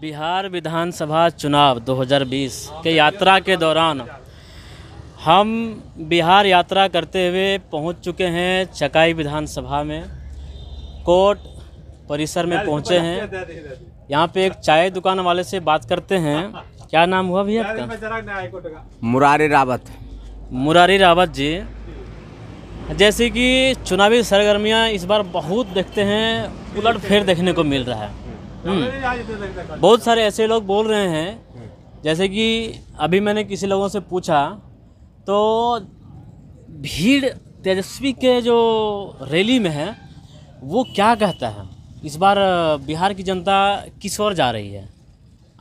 बिहार विधानसभा चुनाव 2020 के यात्रा के दौरान हम बिहार यात्रा करते हुए पहुंच चुके हैं चकाई विधानसभा में कोर्ट परिसर में पहुंचे हैं यहाँ पे एक चाय दुकान वाले से बात करते हैं क्या नाम हुआ भैया आपका मुरारी रावत मुरारी रावत जी जैसे कि चुनावी सरगर्मियाँ इस बार बहुत देखते हैं उलट फेर देखने को मिल रहा है हम्म। बहुत सारे ऐसे लोग बोल रहे हैं जैसे कि अभी मैंने किसी लोगों से पूछा तो भीड़ तेजस्वी के जो रैली में है वो क्या कहता है इस बार बिहार की जनता किस ओर जा रही है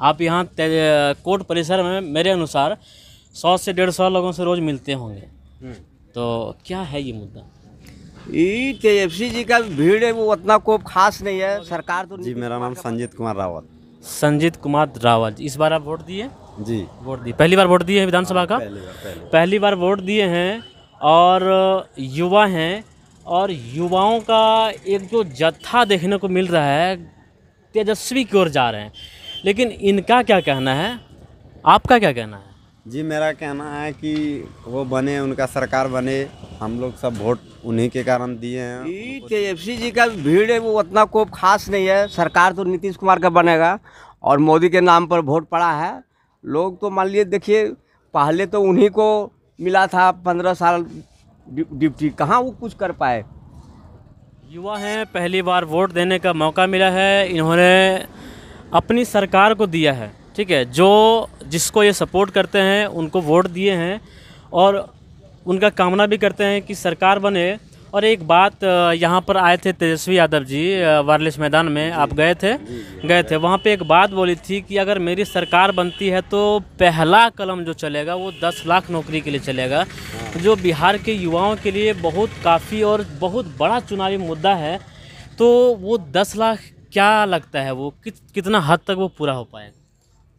आप यहाँ कोर्ट परिसर में मेरे अनुसार सौ से डेढ़ सौ लोगों से रोज़ मिलते होंगे हम्म। तो क्या है ये मुद्दा ये तेजस्वी जी का भीड़ है वो उतना को खास नहीं है सरकार तो जी मेरा नाम संजीत कुमार रावत संजीत कुमार रावत इस बार आप वोट दिए जी वोट दिए पहली बार वोट दिए हैं विधानसभा का पहली बार वोट दिए हैं और युवा हैं और युवाओं का एक जो जत्था देखने को मिल रहा है तेजस्वी की ओर जा रहे हैं लेकिन इनका क्या कहना है आपका क्या कहना है जी मेरा कहना है कि वो बने उनका सरकार बने हम लोग सब वोट उन्हीं के कारण दिए हैं तेजस्वी जी का भीड़ है वो उतना कोप खास नहीं है सरकार तो नीतीश कुमार का बनेगा और मोदी के नाम पर वोट पड़ा है लोग तो मान लिए देखिए पहले तो उन्हीं को मिला था पंद्रह साल डिप्टी कहाँ वो कुछ कर पाए युवा हैं पहली बार वोट देने का मौका मिला है इन्होंने अपनी सरकार को दिया है ठीक है जो जिसको ये सपोर्ट करते हैं उनको वोट दिए हैं और उनका कामना भी करते हैं कि सरकार बने और एक बात यहाँ पर आए थे तेजस्वी यादव जी वायरलेस मैदान में आप गए थे गए थे वहाँ पे एक बात बोली थी कि अगर मेरी सरकार बनती है तो पहला कलम जो चलेगा वो दस लाख नौकरी के लिए चलेगा हाँ। जो बिहार के युवाओं के लिए बहुत काफ़ी और बहुत बड़ा चुनावी मुद्दा है तो वो दस लाख क्या लगता है वो कित, कितना हद तक वो पूरा हो पाएगा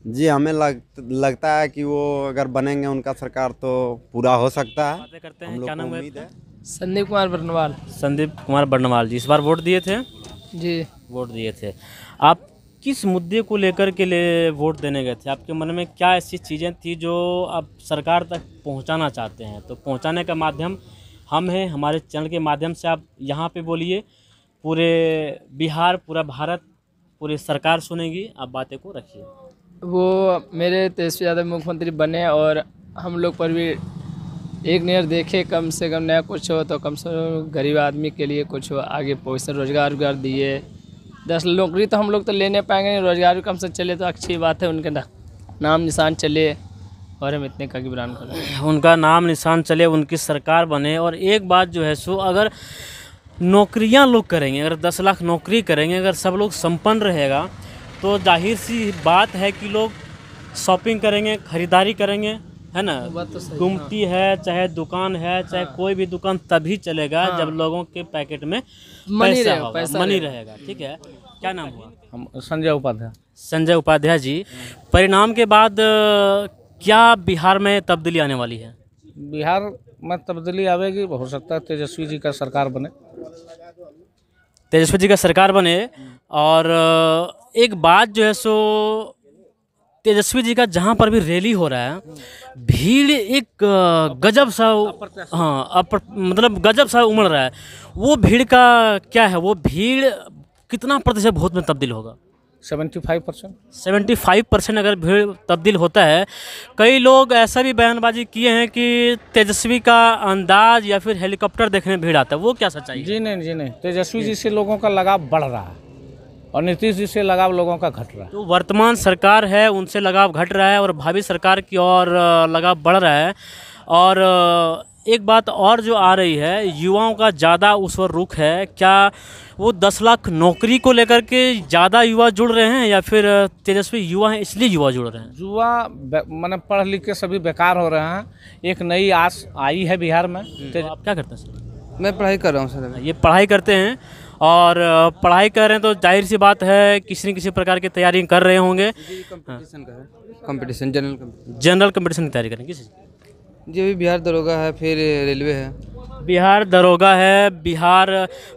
जी हमें लग, लगता है कि वो अगर बनेंगे उनका सरकार तो पूरा हो सकता है करते हैं क्या नाम है संदीप कुमार बर्नवाल संदीप कुमार बर्नवाल जी इस बार वोट दिए थे जी वोट दिए थे आप किस मुद्दे को लेकर के लिए वोट देने गए थे आपके मन में क्या ऐसी चीज़ें थी जो आप सरकार तक पहुंचाना चाहते हैं तो पहुंचाने का माध्यम हम हैं हमारे चैनल के माध्यम से आप यहाँ पे बोलिए पूरे बिहार पूरा भारत पूरी सरकार सुनेगी आप बातें को रखिए वो मेरे तेजस्वी यादव मुख्यमंत्री बने और हम लोग पर भी एक नज़र देखे कम से कम नया कुछ हो तो कम से कम गरीब आदमी के लिए कुछ हो आगे पोजिशन रोज़गार रोजगार दिए दस नौकरी तो हम लोग तो लेने पाएंगे नहीं रोज़गार भी कम से चले तो अच्छी बात है उनके ना, नाम निशान चले और हम इतने का गिबरान कर उनका नाम निशान चले उनकी सरकार बने और एक बात जो है सो अगर नौकरियां लोग करेंगे अगर दस लाख नौकरी करेंगे अगर सब लोग संपन्न रहेगा तो जाहिर सी बात है कि लोग शॉपिंग करेंगे ख़रीदारी करेंगे है ना तो गुमटी हाँ। है चाहे दुकान है चाहे हाँ। कोई भी दुकान तभी चलेगा हाँ। जब लोगों के पैकेट में मनी पैसा, पैसा मनी रहेगा ठीक है क्या नाम हुआ हम संजय उपाध्याय संजय उपाध्याय जी परिणाम के बाद क्या बिहार में तब्दीली आने वाली है बिहार में तब्दीली आवेगी हो सकता है तेजस्वी जी का सरकार बने तेजस्वी जी का सरकार बने और एक बात जो है सो तेजस्वी जी का जहाँ पर भी रैली हो रहा है भीड़ एक गजब सा हाँ अपर, मतलब गजब सा उमड़ रहा है वो भीड़ का क्या है वो भीड़ कितना प्रतिशत वोट में तब्दील होगा seventy five percent seventy five percent अगर भीड़ तब्दील होता है कई लोग ऐसा भी बयानबाजी किए हैं कि तेजस्वी का अंदाज या फिर हेलीकॉप्टर देखने भीड़ आता है वो क्या सच्चाई जी नहीं जी नहीं तेजस्वी जी से लोगों का लगाव बढ़ रहा है और नीतीश जी से लगाव लोगों का घट रहा है तो वर्तमान सरकार है उनसे लगाव घट रहा है और भावी सरकार की ओर लगाव बढ़ रहा है और एक बात और जो आ रही है युवाओं का ज़्यादा उस पर रुख है क्या वो दस लाख नौकरी को लेकर के ज़्यादा युवा जुड़ रहे हैं या फिर तेजस्वी युवा हैं इसलिए युवा जुड़ रहे हैं युवा मैंने पढ़ लिख के सभी बेकार हो रहे हैं एक नई आस आई है बिहार में हम्म, तो आप क्या करते हैं सर मैं पढ़ाई कर रहा हूँ सर ये पढ़ाई करते हैं और पढ़ाई कर रहे हैं तो जाहिर सी बात है किसी न किसी प्रकार की तैयारी कर रहे होंगे कंपटीशन जनरल जनरल कंपटीशन की तैयारी करेंगे जी अभी बिहार दरोगा है फिर रेलवे है बिहार दरोगा है बिहार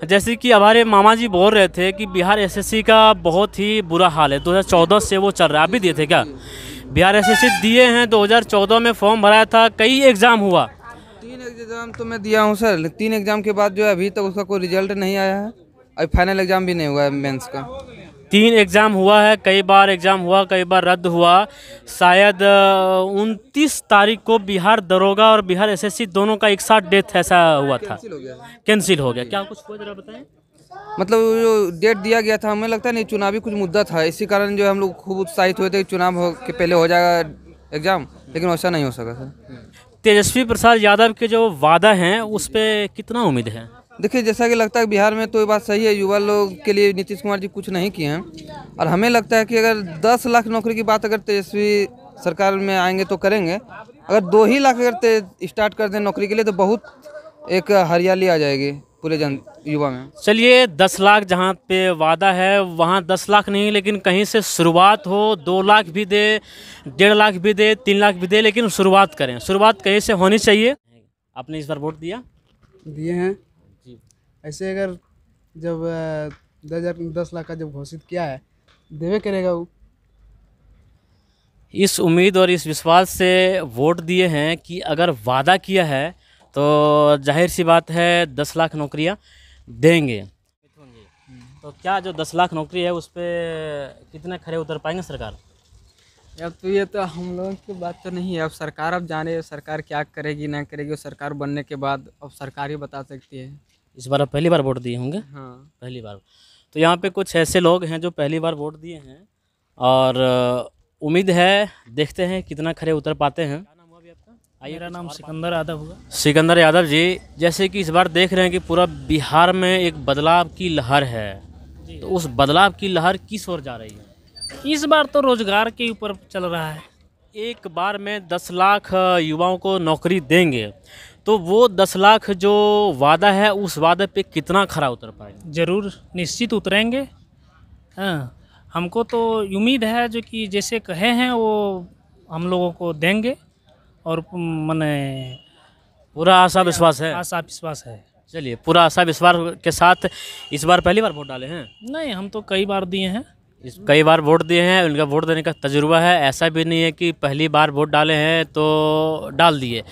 जैसे कि हमारे मामा जी बोल रहे थे कि बिहार एसएससी का बहुत ही बुरा हाल है 2014 से वो चल रहा है अभी दिए थे क्या बिहार एसएससी दिए हैं 2014 में फॉर्म भराया था कई एग्ज़ाम हुआ तीन एग्ज़ाम तो मैं दिया हूँ सर तीन एग्ज़ाम के बाद जो है अभी तक तो उसका कोई रिजल्ट नहीं आया है अभी फाइनल एग्ज़ाम भी नहीं हुआ है मेंस का तीन एग्ज़ाम हुआ है कई बार एग्ज़ाम हुआ कई बार रद्द हुआ शायद उनतीस तारीख को बिहार दरोगा और बिहार एसएससी दोनों का एक साथ डेथ ऐसा हुआ था कैंसिल हो गया क्या कुछ जरा बताएं मतलब जो डेट दिया गया था हमें लगता नहीं चुनावी कुछ मुद्दा था इसी कारण जो हम लोग खूब उत्साहित हुए थे चुनाव हो के पहले हो जाएगा एग्ज़ाम लेकिन वैसा नहीं हो सका था तेजस्वी प्रसाद यादव के जो वादा हैं उस पर कितना उम्मीद है देखिए जैसा कि लगता है बिहार में तो ये बात सही है युवा लोग के लिए नीतीश कुमार जी कुछ नहीं किए हैं और हमें लगता है कि अगर दस लाख नौकरी की बात अगर तेजस्वी सरकार में आएंगे तो करेंगे अगर दो ही लाख अगर स्टार्ट कर दें नौकरी के लिए तो बहुत एक हरियाली आ जाएगी पूरे जन युवा में चलिए दस लाख जहाँ पे वादा है वहाँ दस लाख नहीं लेकिन कहीं से शुरुआत हो दो लाख भी दे डेढ़ लाख भी दे तीन लाख भी दे लेकिन शुरुआत करें शुरुआत कहीं से होनी चाहिए आपने इस बार वोट दिया दिए हैं ऐसे अगर जब दस हज़ार दस लाख का जब घोषित किया है देवे करेगा वो इस उम्मीद और इस विश्वास से वोट दिए हैं कि अगर वादा किया है तो जाहिर सी बात है दस लाख नौकरियां देंगे तो क्या जो दस लाख नौकरी है उस पर कितने खड़े उतर पाएंगे सरकार अब तो ये तो हम लोगों की बात तो नहीं है अब सरकार अब जाने सरकार क्या करेगी ना करेगी सरकार बनने के बाद अब सरकार ही बता सकती है इस बार आप पहली बार वोट दिए होंगे हाँ पहली बार तो यहाँ पे कुछ ऐसे लोग हैं जो पहली बार वोट दिए हैं और उम्मीद है देखते हैं कितना खड़े उतर पाते हैं मेरा नाम सिकंदर यादव हुआ सिकंदर यादव जी जैसे कि इस बार देख रहे हैं कि पूरा बिहार में एक बदलाव की लहर है तो उस बदलाव की लहर किस ओर जा रही है इस बार तो रोजगार के ऊपर चल रहा है एक बार में दस लाख युवाओं को नौकरी देंगे तो वो दस लाख जो वादा है उस वादे पे कितना खरा उतर पाएगा ज़रूर निश्चित उतरेंगे हाँ हमको तो उम्मीद है जो कि जैसे कहे हैं वो हम लोगों को देंगे और मैंने पूरा आशा विश्वास है आशा विश्वास है चलिए पूरा आशा विश्वास के साथ इस बार पहली बार वोट डाले हैं नहीं हम तो कई बार दिए हैं कई बार वोट दिए हैं उनका वोट देने का तजुर्बा है ऐसा भी नहीं है कि पहली बार वोट डाले हैं तो डाल दिए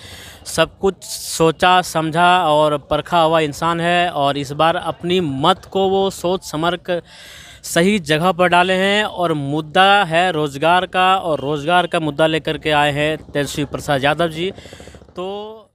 सब कुछ सोचा समझा और परखा हुआ इंसान है और इस बार अपनी मत को वो सोच समर्क सही जगह पर डाले हैं और मुद्दा है रोज़गार का और रोज़गार का मुद्दा लेकर के आए हैं तेजस्वी प्रसाद यादव जी तो